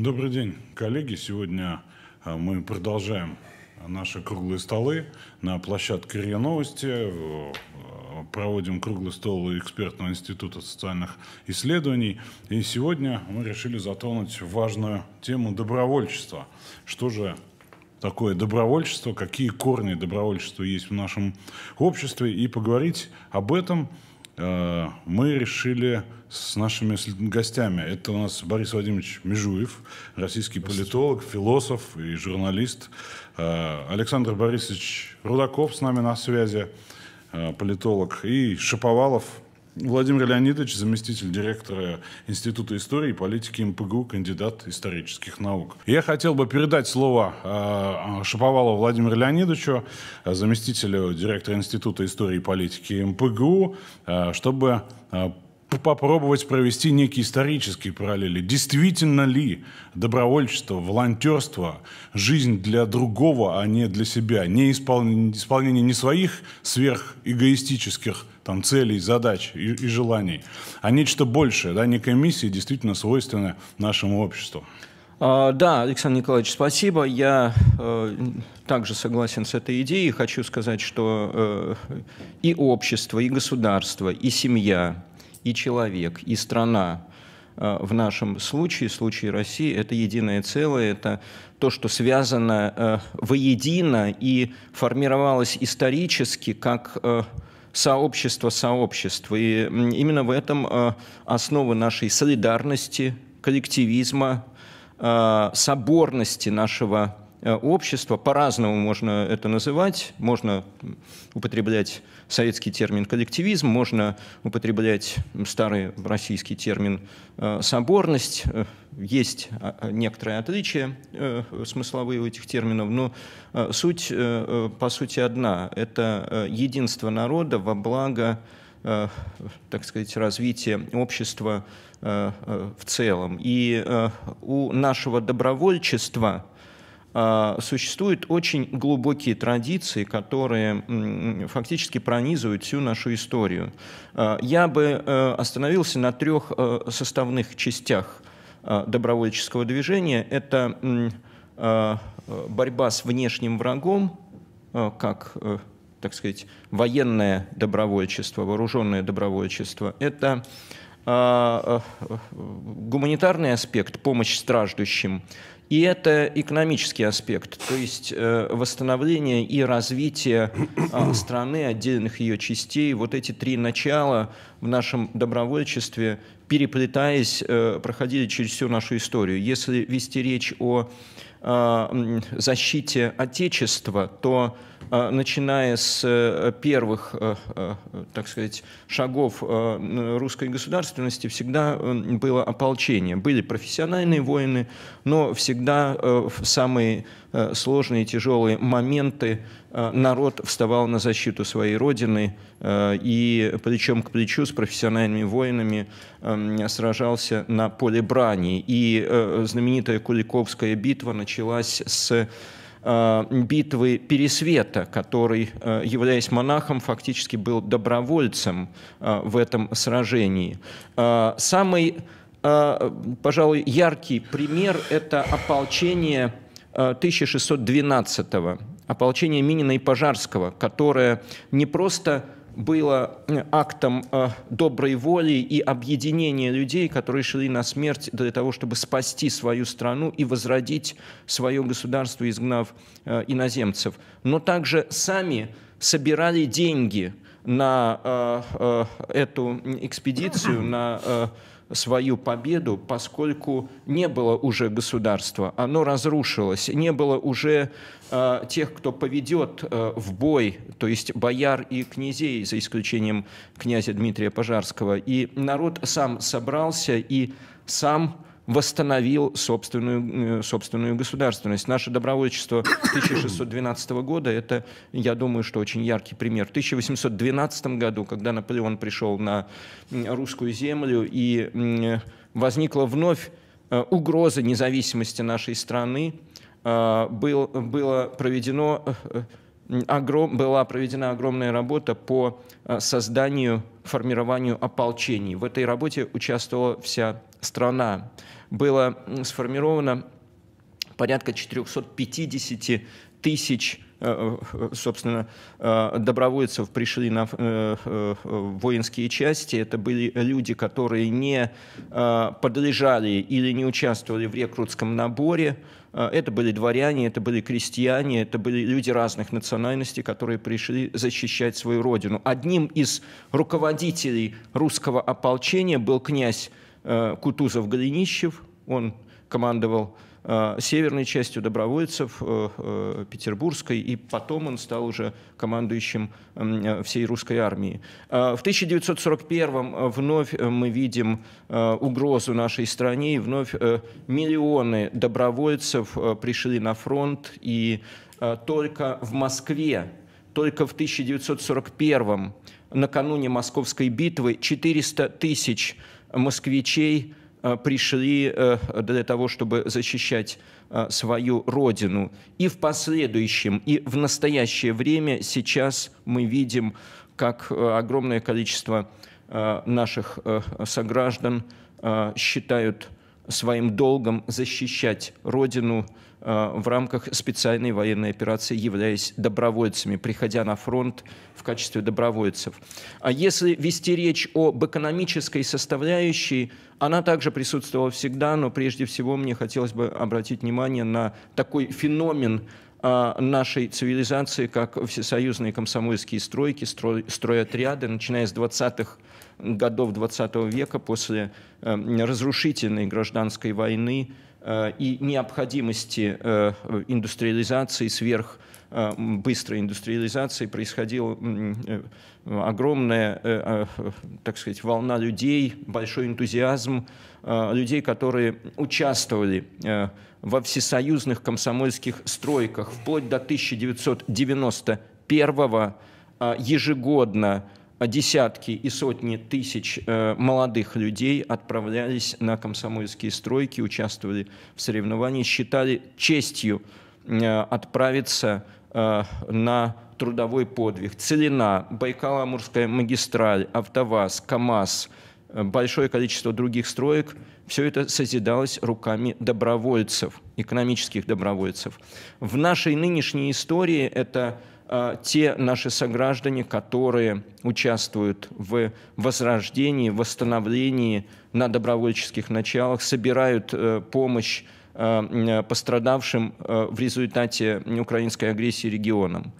Добрый день, коллеги. Сегодня а, мы продолжаем наши круглые столы на площадке РИА Новости. Э, э, проводим круглый стол экспертного института социальных исследований. И сегодня мы решили затронуть важную тему добровольчества. Что же такое добровольчество, какие корни добровольчества есть в нашем обществе. И поговорить об этом – Э, мы решили с нашими гостями. Это у нас Борис Владимирович Межуев, российский политолог, философ и журналист. Э, Александр Борисович Рудаков с нами на связи, э, политолог. И Шаповалов Владимир Леонидович, заместитель директора Института истории и политики МПГУ, кандидат исторических наук. Я хотел бы передать слово э, э, Шаповалу Владимиру Леонидовичу, э, заместителю директора Института истории и политики МПГУ, чтобы попробовать провести некие исторические параллели. Действительно ли добровольчество, волонтерство, жизнь для другого, а не для себя, не исполнение не своих сверхэгоистических там, целей, задач и, и желаний, а нечто большее, да, некая миссия, действительно свойственная нашему обществу. А, да, Александр Николаевич, спасибо. Я э, также согласен с этой идеей. Хочу сказать, что э, и общество, и государство, и семья, и человек, и страна э, в нашем случае, в случае России, это единое целое, это то, что связано э, воедино и формировалось исторически как э, сообщество сообщества И именно в этом основа нашей солидарности, коллективизма, соборности нашего Э, общество, по-разному можно это называть, можно употреблять советский термин коллективизм, можно употреблять старый российский термин э, соборность, э, есть а, а, некоторые отличия смысловые у этих терминов, но суть, по сути, одна – это единство народа во благо так сказать, развития общества в целом. И у нашего добровольчества – а, существуют очень глубокие традиции, которые фактически пронизывают всю нашу историю. А, я бы э, остановился на трех э, составных частях а, добровольческого движения. Это борьба с внешним врагом, как э, так сказать, военное добровольчество, вооруженное добровольчество. Это гуманитарный аспект, помощь страждущим, и это экономический аспект, то есть э, восстановление и развитие а, страны, отдельных ее частей. Вот эти три начала в нашем добровольчестве переплетаясь, э, проходили через всю нашу историю. Если вести речь о э, защите Отечества, то э, начиная с первых, так сказать, шагов русской государственности, всегда было ополчение. Были профессиональные воины, но всегда самые Э, сложные, тяжелые моменты э, народ вставал на защиту своей родины э, и плечом к плечу с профессиональными воинами эм, сражался на поле брани. И знаменитая Куликовская битва началась с битвы Пересвета, который, являясь монахом, фактически был добровольцем в этом сражении. Самый, пожалуй, яркий пример – это ополчение – 1612 -го, ополчение Минина и Пожарского, которое не просто было э, актом э, доброй воли и объединения людей, которые шли на смерть для того, чтобы спасти свою страну и возродить свое государство, изгнав э, иноземцев. Но также сами собирали деньги на эту экспедицию, на свою победу, поскольку не было уже государства, оно разрушилось, не было уже э, тех, кто поведет э, в бой, то есть бояр и князей, за исключением князя Дмитрия Пожарского. И народ сам собрался и сам восстановил собственную, э, собственную государственность. Наше добровольчество 1612 года – это, я думаю, что очень яркий пример. В 1812 году, когда Наполеон пришел на русскую землю, и возникла вновь э, угроза независимости нашей страны, э, был было проведено огром, была проведена огромная работа по э, созданию, формированию ополчений. В этой работе участвовала вся страна. Было сформировано порядка 450 тысяч э, э, собственно, э, добровольцев пришли на воинские части. Это были люди, которые не подлежали или не участвовали в рекрутском наборе. Это были дворяне, это были крестьяне, это были люди разных национальностей, которые пришли защищать свою родину. Одним из руководителей русского ополчения был князь Кутузов-Голенищев. Он командовал Э, северной частью добровольцев, э, э, петербургской, и потом он стал уже командующим всей русской армии. В 1941 вновь мы видим угрозу нашей стране, и вновь миллионы добровольцев пришли на фронт, и только в Москве, только в 1941 накануне Московской битвы 400 тысяч москвичей Э, пришли э, для того, чтобы защищать э, свою родину. И в последующем, и в настоящее время сейчас мы видим, как огромное количество наших сограждан считают своим долгом защищать родину, Э, в рамках специальной военной операции, являясь добровольцами, приходя на фронт в качестве добровольцев. А если вести речь об экономической составляющей, она также присутствовала всегда, но прежде всего мне хотелось бы обратить внимание на такой феномен, э, нашей цивилизации, как всесоюзные комсомольские стройки, строй, стройотряды, начиная с 20-х годов 20 века, после э, разрушительной гражданской войны, Э, и необходимости э, индустриализации сверх э, быстрой индустриализации происходила огромная, так сказать, волна людей, большой энтузиазм людей, которые участвовали во всесоюзных комсомольских стройках вплоть до 1991 ежегодно а десятки и сотни тысяч э, молодых людей отправлялись на комсомольские стройки, участвовали в соревнованиях, считали честью э, отправиться э, на трудовой подвиг. Целина, Байкало-Амурская магистраль, АвтоВАЗ, КАМАЗ, большое количество других строек – все это созидалось руками добровольцев, экономических добровольцев. В нашей нынешней истории это Э, те наши сограждане, которые участвуют в возрождении, восстановлении на добровольческих началах, собирают э, помощь э, пострадавшим в результате украинской агрессии регионам.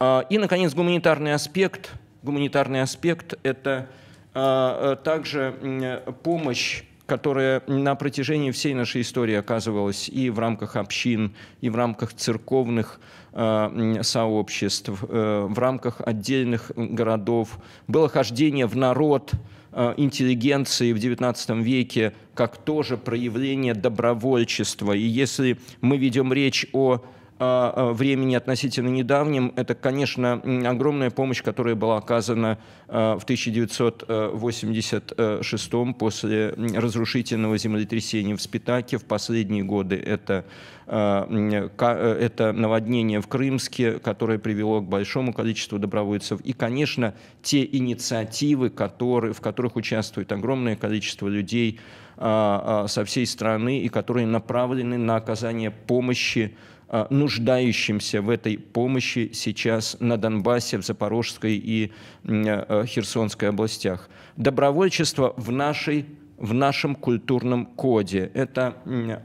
А, и, наконец, гуманитарный аспект. Гуманитарный аспект – это также помощь которая на протяжении всей нашей истории оказывалась и в рамках общин, и в рамках церковных э, сообществ, э, в рамках отдельных городов. Было хождение в народ э, интеллигенции в XIX веке как тоже проявление добровольчества. И если мы ведем речь о а, а, времени относительно недавним это, конечно, огромная помощь, которая была оказана а, в 1986 после разрушительного землетрясения в Спитаке. В последние годы это, э, это наводнение в Крымске, которое привело к большому количеству добровольцев. И, конечно, те инициативы, которые, в которых участвует огромное количество людей со всей страны и которые направлены на оказание помощи Э, нуждающимся в этой помощи сейчас на Донбассе, в Запорожской и э, э, Херсонской областях. Добровольчество в, нашей, в нашем культурном коде – это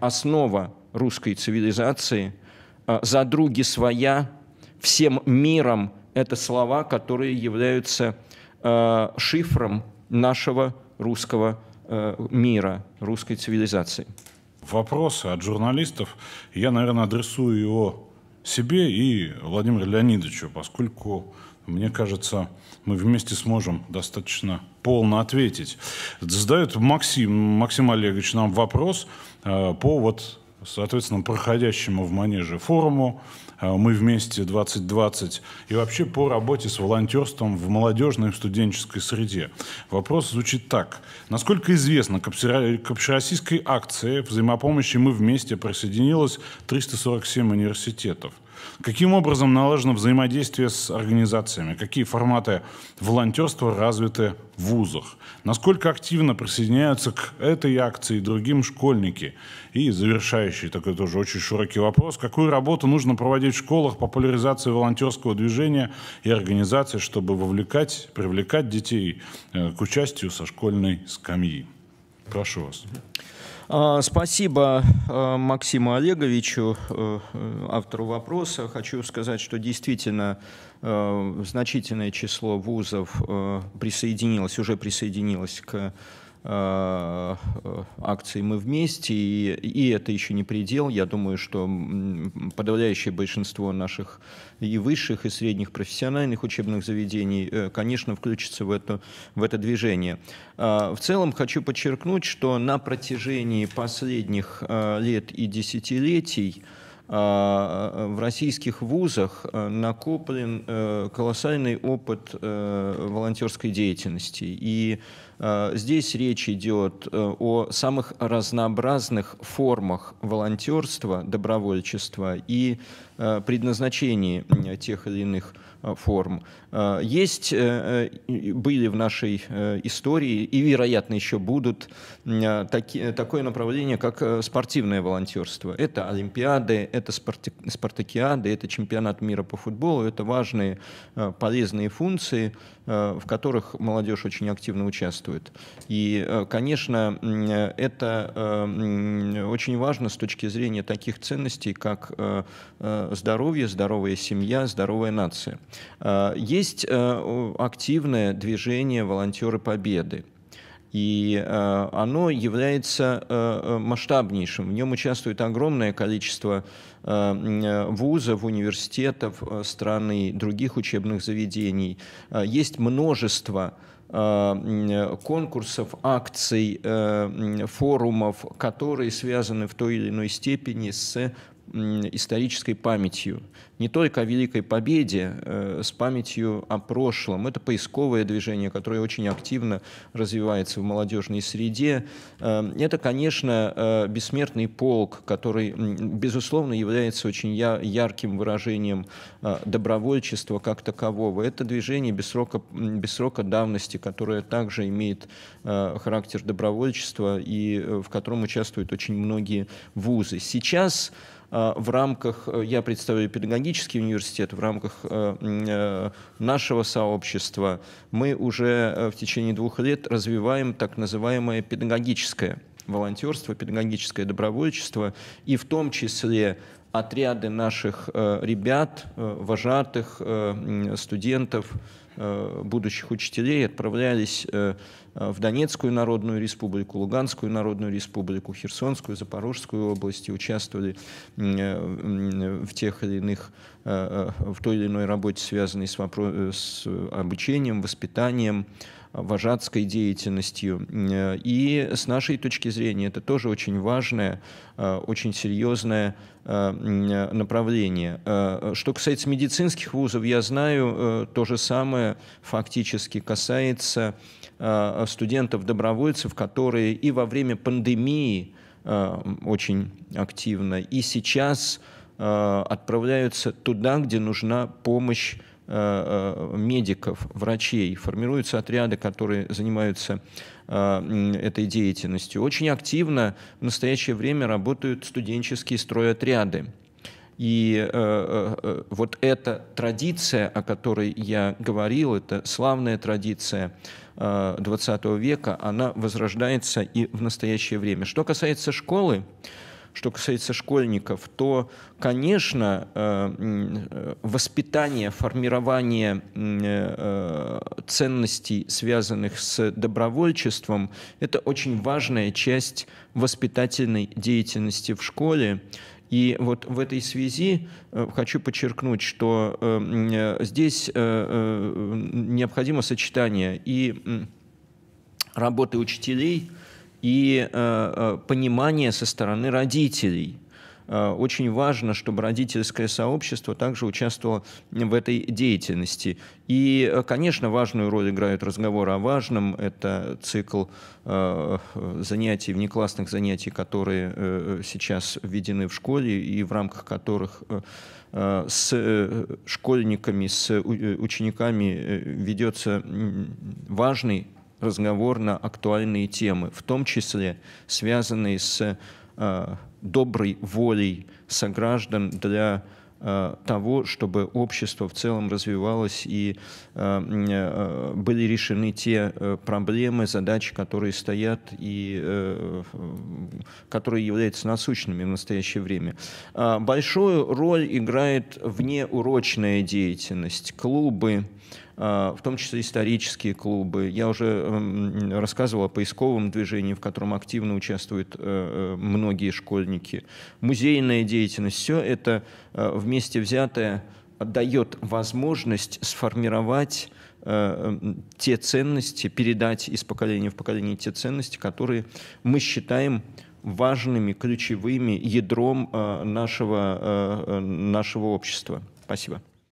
основа русской цивилизации. «За други своя», «всем миром» – это слова, которые являются шифром нашего русского мира, русской цивилизации вопросы от журналистов. Я, наверное, адресую его себе и Владимиру Леонидовичу, поскольку, мне кажется, мы вместе сможем достаточно полно ответить. Задает Максим, Максим Олегович нам вопрос э, по вот соответственно, проходящему в манеже форуму э, «Мы вместе 2020» и вообще по работе с волонтерством в молодежной и студенческой среде. Вопрос звучит так. Насколько известно, к общероссийской акции взаимопомощи «Мы вместе» присоединилось 347 университетов. Каким образом налажено взаимодействие с организациями? Какие форматы волонтерства развиты в вузах? Насколько активно присоединяются к этой акции и другим школьники? И завершающий такой тоже очень широкий вопрос. Какую работу нужно проводить в школах по популяризации волонтерского движения и организации, чтобы вовлекать, привлекать детей э, к участию со школьной скамьи? Прошу вас. А, спасибо а, Максиму Олеговичу, э, э, автору вопроса. Хочу сказать, что действительно э, значительное число вузов присоединилось, уже присоединилось к Э, акции «Мы вместе», и, и это еще не предел. Я думаю, что подавляющее большинство наших и высших, и средних профессиональных учебных заведений, э, конечно, включится в это, в это движение. А, в целом хочу подчеркнуть, что на протяжении последних э, лет и десятилетий а, а, в российских вузах э, накоплен э, колоссальный опыт э, волонтерской деятельности. И здесь речь идет о самых разнообразных формах волонтерства, добровольчества и предназначении тех или иных Э, форм. Э, есть, э, были в нашей истории и, вероятно, еще будут таки, такое направление, как спортивное волонтерство. Это Олимпиады, это спартакиады, это чемпионат мира по футболу, это важные полезные функции, в которых молодежь очень активно участвует. И, конечно, это очень важно с точки зрения таких ценностей, как здоровье, здоровая семья, здоровая нация. Э, есть э, активное движение «Волонтеры Победы». И э, оно является масштабнейшим. В нем участвует огромное количество вузов, университетов страны, других учебных заведений. Есть множество конкурсов, акций, форумов, которые связаны в той или иной степени с исторической памятью, не только о Великой Победе, э, с памятью о прошлом. Это поисковое движение, которое очень активно развивается в молодежной среде. Э, это, конечно, э, бессмертный полк, который, безусловно, является очень ярким выражением добровольчества как такового. Это движение без срока, без срока давности, которое также имеет характер добровольчества и в котором участвуют очень многие вузы. Сейчас а, в рамках, э, я представляю педагогический университет, в рамках э, э, нашего сообщества мы уже в течение двух лет развиваем так называемое педагогическое волонтерство, педагогическое добровольчество, и в том числе отряды наших э, ребят, э, вожатых, э, студентов, будущих учителей отправлялись в Донецкую Народную Республику, Луганскую Народную Республику, Херсонскую, Запорожскую области, участвовали в тех или иных, в той или иной работе, связанной с, вопрос, с обучением, воспитанием, вожатской деятельностью. Э, и с нашей точки зрения это тоже очень важное, э, очень серьезное э, направление. Что касается медицинских вузов, я знаю, то же самое фактически касается студентов-добровольцев, которые и во время пандемии очень активно, и сейчас отправляются туда, где нужна помощь Э, э, медиков, врачей, формируются отряды, которые занимаются э, этой деятельностью. Очень активно в настоящее время работают студенческие стройотряды. И вот эта традиция, о которой я говорил, это славная традиция э, 20 века, она возрождается и в настоящее время. Что касается школы, что касается школьников, то, конечно, э, э, воспитание, формирование э, ценностей, связанных с добровольчеством, это очень важная часть воспитательной деятельности в школе. И вот в этой связи хочу подчеркнуть, что здесь необходимо сочетание и работы учителей – и э, э, понимание со стороны родителей. Э, очень важно, чтобы родительское сообщество также участвовало в этой деятельности. И, э, конечно, важную роль играют разговоры о важном. Это цикл занятий, внеклассных занятий, которые сейчас введены в школе и в рамках которых с школьниками, с учениками ведется важный разговор на актуальные темы, в том числе связанные с э, доброй волей сограждан для э, того, чтобы общество в целом развивалось и э, э, были решены те проблемы, задачи, которые стоят и которые являются насущными в настоящее время. А большую роль играет внеурочная деятельность, клубы, Э, в том числе исторические клубы. Я уже эм, рассказывал о поисковом движении, в котором активно участвуют э, э, многие школьники. Музейная деятельность, все это вместе взятое дает возможность сформировать эм, те ценности, передать из поколения в поколение те ценности, которые мы считаем важными, ключевыми, ядром нашего, нашего общества. Спасибо.